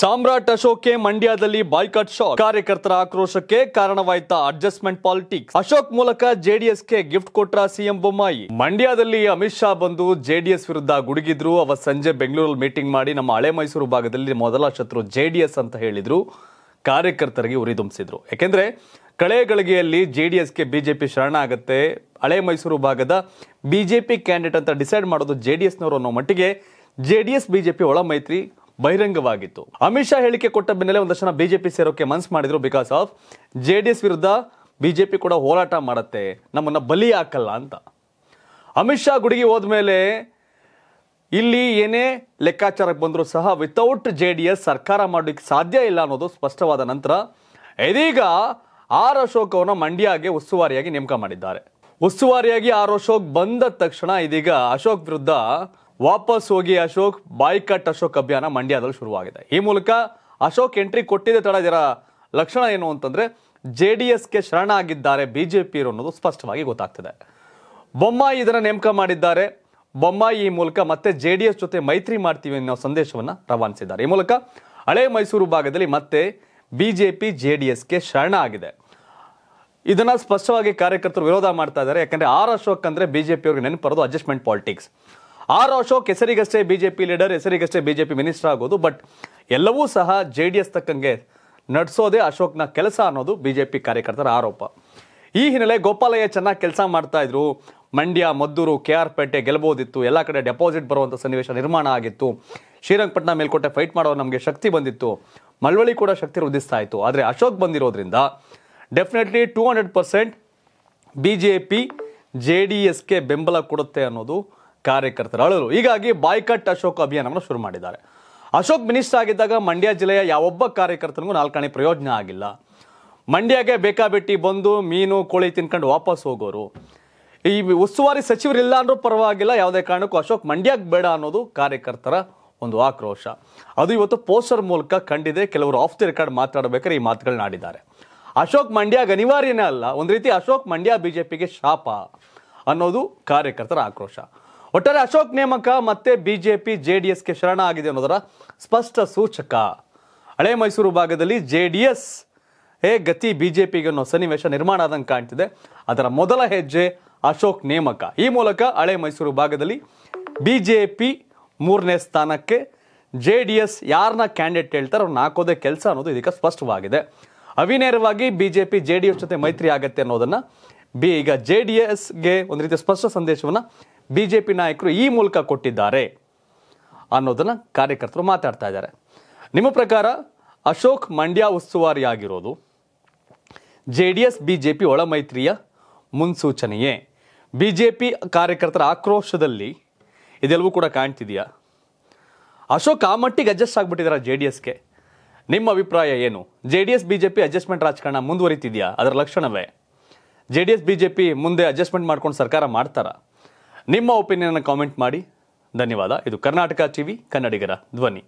ಸಾಮ್ರಾಟ್ ಅಶೋಕ್ಗೆ ಮಂಡ್ಯದಲ್ಲಿ boycott shock ಕಾರ್ಯಕರ್ತರ ಆಕ್ರೋಶಕ್ಕೆ ಕಾರಣವಾಯ್ತಾ ಅಡ್ಜಸ್ಟ್ಮೆಂಟ್ ಪಾಲಿಟಿಕ್ಸ್ ಅಶೋಕ್ ಮೂಲಕ ಜೆಡಿಎಸ್ಗೆ ಗಿಫ್ಟ್ ಕೊಟ್ರ ಸಿಎಂ ಬೊಮ್ಮಾಯಿ ಮಂಡ್ಯದಲ್ಲಿ ಅಮಿತ್ ಶಾ ಬಂದು ಜೆಡಿಎಸ್ ವಿರುದ್ಧ ಗುಡುಗಿದ್ರು ಅವ ಸಂಜೆ ಬೆಂಗಳೂರಲ್ಲಿ ಮೀಟಿಂಗ್ ಮಾಡಿ ನಮ್ಮ ಹಳೆ ಮೈಸೂರು ಭಾಗದಲ್ಲಿ ಮೊದಲ ಶತ್ರು ಜೆಡಿಎಸ್ ಅಂತ ಹೇಳಿದ್ರು ಕಾರ್ಯಕರ್ತರಿಗೆ ಉರಿದುಂಬಿಸಿದ್ರು ಯಾಕೆಂದ್ರೆ ಗಳಿಗೆಯಲ್ಲಿ ಜೆಡಿಎಸ್ಗೆ ಬಿಜೆಪಿ ಶರಣ ಆಗುತ್ತೆ ಹಳೆ ಮೈಸೂರು ಭಾಗದ ಬಿಜೆಪಿ ಕ್ಯಾಂಡಿಡೇಟ್ ಅಂತ ಡಿಸೈಡ್ ಮಾಡೋದು ಜೆಡಿಎಸ್ನವರು ಅನ್ನೋ ಮಟ್ಟಿಗೆ ಜೆಡಿಎಸ್ ಬಿಜೆಪಿ ಒಳ ಮೈತ್ರಿ ಬಹಿರಂಗವಾಗಿತ್ತು ಅಮಿತ್ ಶಾ ಹೇಳಿಕೆ ಕೊಟ್ಟ ಬೆನ್ನಲ್ಲೇ ಒಂದಷ್ಟು ಜನ ಬಿಜೆಪಿ ಸೇರೋಕೆ ಮನ್ಸ್ ಮಾಡಿದ್ರು because of J D S ವಿರುದ್ಧ ಬಿಜೆಪಿ ಕೂಡ ಹೋರಾಟ ಮಾಡುತ್ತೆ ನಮ್ಮನ್ನ ಬಲಿ ಹಾಕಲ್ಲ ಅಂತ ಅಮಿತ್ ಶಾ ಗುಡಿಗೆ ಹೋದ್ಮೇಲೆ ಇಲ್ಲಿ ಏನೇ ಲೆಕ್ಕಾಚಾರಕ್ಕೆ ಬಂದರೂ ಸಹ ವಿತೌಟ್ ಜೆ ಡಿ ಎಸ್ ಸರ್ಕಾರ ಮಾಡೋಕ್ಕೆ ಸಾಧ್ಯ ಇಲ್ಲ ಅನ್ನೋದು ಸ್ಪಷ್ಟವಾದ ನಂತರ ಇದೀಗ ಆರ್ ಅಶೋಕ್ ಅವನ ಮಂಡ್ಯಗೆ ಉಸ್ತುವಾರಿಯಾಗಿ ನೇಮಕ ಮಾಡಿದ್ದಾರೆ ಉಸ್ತುವಾರಿಯಾಗಿ ಆರ್ ಅಶೋಕ್ ಬಂದ ತಕ್ಷಣ ಇದೀಗ ಅಶೋಕ್ ವಿರುದ್ಧ ವಾಪಸ್ ಹೋಗಿ ಅಶೋಕ್ ಬಾಯ್ಕಟ್ ಅಶೋಕ್ ಅಭಿಯಾನ ಮಂಡ್ಯದಲ್ಲಿ ಶುರುವಾಗಿದೆ ಈ ಮೂಲಕ ಅಶೋಕ್ ಎಂಟ್ರಿ ಕೊಟ್ಟಿದೆ ತಡ ಇದರ ಲಕ್ಷಣ ಏನು ಅಂತಂದ್ರೆ ಜೆ ಡಿ ಎಸ್ಗೆ ಶರಣಾಗಿದ್ದಾರೆ ಬಿಜೆಪಿಯರು ಅನ್ನೋದು ಸ್ಪಷ್ಟವಾಗಿ ಗೊತ್ತಾಗ್ತದೆ ಬೊಮ್ಮಾಯಿ ಇದನ್ನು ನೇಮಕ ಮಾಡಿದ್ದಾರೆ ಬೊಮ್ಮಾಯಿ ಈ ಮೂಲಕ ಮತ್ತೆ ಜೆ ಡಿ ಎಸ್ ಜೊತೆ ಮೈತ್ರಿ ಮಾಡ್ತೀವಿ ಅನ್ನೋ ಸಂದೇಶವನ್ನು ರವಾನಿಸಿದ್ದಾರೆ ಈ ಮೂಲಕ ಹಳೆ ಮೈಸೂರು ಭಾಗದಲ್ಲಿ ಮತ್ತೆ ಬಿಜೆಪಿ ಜೆ ಡಿ ಎಸ್ಗೆ ಶರಣ ಆಗಿದೆ ಇದನ್ನ ಸ್ಪಷ್ಟವಾಗಿ ಕಾರ್ಯಕರ್ತರು ವಿರೋಧ ಮಾಡ್ತಾ ಇದ್ದಾರೆ ಯಾಕಂದ್ರೆ ಆರ್ ಅಶೋಕ್ ಅಂದ್ರೆ ಅವ್ರಿಗೆ ನೆನಪರೋದು ಅಡ್ಜಸ್ಟ್ಮೆಂಟ್ ಪಾಲಿಟಿಕ್ಸ್ ಆರು ಅಶೋಕ್ ಹೆಸರಿಗಷ್ಟೇ ಬಿಜೆಪಿ ಲೀಡರ್ ಹೆಸರಿಗಷ್ಟೇ ಬಿಜೆಪಿ ಮಿನಿಸ್ಟರ್ ಆಗೋದು ಬಟ್ ಎಲ್ಲವೂ ಸಹ ಜೆ ಡಿ ಎಸ್ ತಕ್ಕಂಗೆ ನಡೆಸೋದೇ ಅಶೋಕ್ನ ಕೆಲಸ ಅನ್ನೋದು ಬಿಜೆಪಿ ಕಾರ್ಯಕರ್ತರ ಆರೋಪ ಈ ಹಿನ್ನೆಲೆ ಗೋಪಾಲಯ್ಯ ಚೆನ್ನಾಗಿ ಕೆಲಸ ಮಾಡ್ತಾ ಇದ್ರು ಮಂಡ್ಯ ಮದ್ದೂರು ಕೆ ಆರ್ ಪೇಟೆ ಗೆಲ್ಬೋದಿತ್ತು ಎಲ್ಲ ಕಡೆ ಡೆಪಾಸಿಟ್ ಬರುವಂಥ ಸನ್ನಿವೇಶ ನಿರ್ಮಾಣ ಆಗಿತ್ತು ಶ್ರೀರಂಗಪಟ್ಟಣ ಮೇಲ್ಕೋಟೆ ಫೈಟ್ ಮಾಡೋ ನಮಗೆ ಶಕ್ತಿ ಬಂದಿತ್ತು ಮಳವಳ್ಳಿ ಕೂಡ ಶಕ್ತಿ ವೃದ್ಧಿಸ್ತಾ ಇತ್ತು ಆದರೆ ಅಶೋಕ್ ಬಂದಿರೋದ್ರಿಂದ definitely two hundred percent B J P J D ಎಸ್ಗೆ ಬೆಂಬಲ ಕೊಡುತ್ತೆ ಅನ್ನೋದು ಕಾರ್ಯಕರ್ತರ ಅಳಲು ಹೀಗಾಗಿ ಬಾಯ್ಕಟ್ ಅಶೋಕ್ ಅಭಿಯಾನವನ್ನು ಶುರು ಮಾಡಿದ್ದಾರೆ ಅಶೋಕ್ ಮಿನಿಸ್ಟರ್ ಆಗಿದ್ದಾಗ ಮಂಡ್ಯ ಜಿಲ್ಲೆಯ ಯಾವೊಬ್ಬ ಕಾರ್ಯಕರ್ತನಿಗೂ ನಾಲ್ಕನೇ ಪ್ರಯೋಜನ ಆಗಿಲ್ಲ ಮಂಡ್ಯಗೆ ಬೇಕಾಬಿಟ್ಟಿ ಬಂದು ಮೀನು ಕೋಳಿ ತಿನ್ಕೊಂಡು ವಾಪಸ್ ಹೋಗೋರು ಈ ಉಸ್ತುವಾರಿ ಸಚಿವರಿಲ್ಲ ಅಂದ್ರೂ ಪರವಾಗಿಲ್ಲ ಯಾವುದೇ ಕಾರಣಕ್ಕೂ ಅಶೋಕ್ ಮಂಡ್ಯಕ್ಕೆ ಬೇಡ ಅನ್ನೋದು ಕಾರ್ಯಕರ್ತರ ಒಂದು ಆಕ್ರೋಶ ಅದು ಇವತ್ತು ಪೋಸ್ಟರ್ ಮೂಲಕ ಕಂಡಿದೆ ಕೆಲವರು ಆಫ್ ದಿ ರೆಕಾರ್ಡ್ ಮಾತಾಡಬೇಕಾದ್ರೆ ಈ ಮಾತುಗಳನ್ನ ಆಡಿದ್ದಾರೆ ಅಶೋಕ್ ಮಂಡ್ಯಗೆ ಅನಿವಾರ್ಯನೇ ಅಲ್ಲ ಒಂದು ರೀತಿ ಅಶೋಕ್ ಮಂಡ್ಯ ಬಿಜೆಪಿಗೆ ಶಾಪ ಅನ್ನೋದು ಕಾರ್ಯಕರ್ತರ ಆಕ್ರೋಶ ಒಟ್ಟಾರೆ ಅಶೋಕ್ ನೇಮಕ ಮತ್ತೆ ಬಿಜೆಪಿ ಎಸ್ಗೆ ಶರಣ ಆಗಿದೆ ಅನ್ನೋದರ ಸ್ಪಷ್ಟ ಸೂಚಕ ಹಳೆ ಮೈಸೂರು ಭಾಗದಲ್ಲಿ ಜೆ ಡಿ ಎಸ್ ಹೇ ಗತಿ ಬಿಜೆಪಿಗೆ ಅನ್ನೋ ಸನ್ನಿವೇಶ ನಿರ್ಮಾಣ ಆದಂಗೆ ಕಾಣ್ತಿದೆ ಅದರ ಮೊದಲ ಹೆಜ್ಜೆ ಅಶೋಕ್ ನೇಮಕ ಈ ಮೂಲಕ ಹಳೆ ಮೈಸೂರು ಭಾಗದಲ್ಲಿ ಬಿಜೆಪಿ ಮೂರನೇ ಸ್ಥಾನಕ್ಕೆ ಜೆ ಡಿ ಎಸ್ ಯಾರನ್ನ ಕ್ಯಾಂಡಿಡೇಟ್ ಹೇಳ್ತಾರೆ ಅವ್ರನ್ನ ಹಾಕೋದೇ ಕೆಲಸ ಅನ್ನೋದು ಇದಕ್ಕೆ ಸ್ಪಷ್ಟವಾಗಿದೆ ಅವಿನೇರವಾಗಿ ಬಿಜೆಪಿ ಜೆ ಡಿ ಎಸ್ ಜೊತೆ ಮೈತ್ರಿ ಆಗತ್ತೆ ಅನ್ನೋದನ್ನು ಬಿ ಈಗ ಜೆ ಡಿ ಎಸ್ಗೆ ಒಂದು ರೀತಿಯ ಸ್ಪಷ್ಟ ಸಂದೇಶವನ್ನು ಬಿ ಜೆ ಪಿ ನಾಯಕರು ಈ ಮೂಲಕ ಕೊಟ್ಟಿದ್ದಾರೆ ಅನ್ನೋದನ್ನು ಕಾರ್ಯಕರ್ತರು ಮಾತಾಡ್ತಾ ಇದ್ದಾರೆ ನಿಮ್ಮ ಪ್ರಕಾರ ಅಶೋಕ್ ಮಂಡ್ಯ ಉಸ್ತುವಾರಿ ಆಗಿರೋದು J D S B J P ಒಳ ಮೈತ್ರಿಯ ಮುನ್ಸೂಚನೆಯೇ ಬಿ ಜೆ ಪಿ ಕಾರ್ಯಕರ್ತರ ಆಕ್ರೋಶದಲ್ಲಿ ಇದೆಲ್ಲವೂ ಕೂಡ ಕಾಣ್ತಿದೆಯಾ ಅಶೋಕ್ ಆ ಮಟ್ಟಿಗೆ ಅಡ್ಜಸ್ಟ್ ಆಗಿಬಿಟ್ಟಿದಾರ ಜೆ ಡಿ ಎಸ್ಗೆ ನಿಮ್ಮ ಅಭಿಪ್ರಾಯ ಏನು J D S B J P adjustment ರಾಜಕಾರಣ ಮುಂದುವರಿತಿದೆಯಾ ಅದರ ಲಕ್ಷಣವೇ J D S B J P ಮುಂದೆ ಅಡ್ಜಸ್ಟ್ಮೆಂಟ್ ಮಾಡ್ಕೊಂಡು ಸರ್ಕಾರ ಮಾಡ್ತಾರಾ ನಿಮ್ಮ ಒಪಿನಿಯನ್ನ ಕಾಮೆಂಟ್ ಮಾಡಿ ಧನ್ಯವಾದ ಇದು ಕರ್ನಾಟಕ ಟಿವಿ ಕನ್ನಡಿಗರ ಧ್ವನಿ